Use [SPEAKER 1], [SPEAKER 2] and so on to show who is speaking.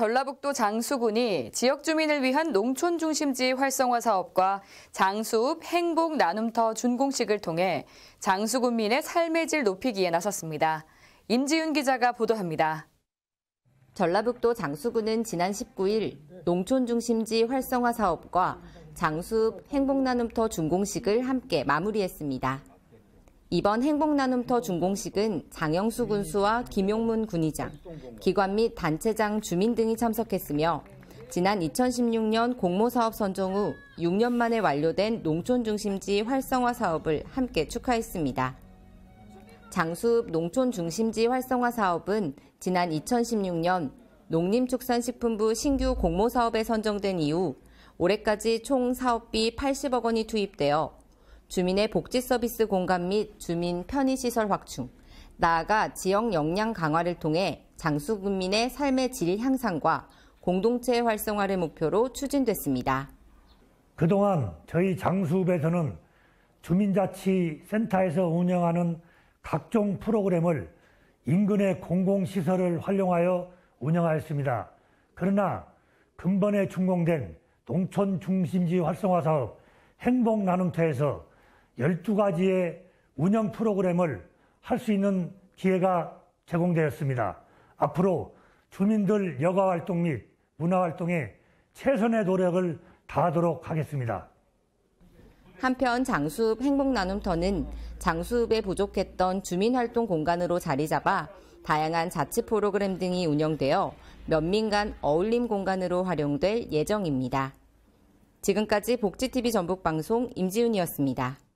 [SPEAKER 1] 전라북도 장수군이 지역 주민을 위한 농촌 중심지 활성화 사업과 장수읍 행복 나눔터 준공식을 통해 장수군민의 삶의 질 높이기에 나섰습니다. 임지윤 기자가 보도합니다. 전라북도 장수군은 지난 19일 농촌 중심지 활성화 사업과 장수읍 행복 나눔터 준공식을 함께 마무리했습니다. 이번 행복나눔터 준공식은 장영수 군수와 김용문 군의장, 기관 및 단체장 주민 등이 참석했으며 지난 2016년 공모사업 선정 후 6년 만에 완료된 농촌 중심지 활성화 사업을 함께 축하했습니다. 장수읍 농촌 중심지 활성화 사업은 지난 2016년 농림축산식품부 신규 공모사업에 선정된 이후 올해까지 총 사업비 80억 원이 투입되어 주민의 복지 서비스 공간 및 주민 편의시설 확충, 나아가 지역 역량 강화를 통해 장수군민의 삶의 질 향상과 공동체 활성화를 목표로 추진됐습니다.
[SPEAKER 2] 그동안 저희 장수읍에서는 주민자치센터에서 운영하는 각종 프로그램을 인근의 공공시설을 활용하여 운영하였습니다. 그러나 근본에 준공된 농촌 중심지 활성화 사업 행복 나눔터에서 12가지의 운영 프로그램을 할 수 있는 기회가 제공되었습니다. 앞으로 주민들 여가 활동 및 문화 활동에 최선의 노력을 다하도록 하겠습니다.
[SPEAKER 1] 한편 장수읍 행복 나눔터는 장수읍에 부족했던 주민활동 공간으로 자리 잡아 다양한 자치 프로그램 등이 운영되어 면민간 어울림 공간으로 활용될 예정입니다. 지금까지 복지TV 전북방송 임지훈이었습니다.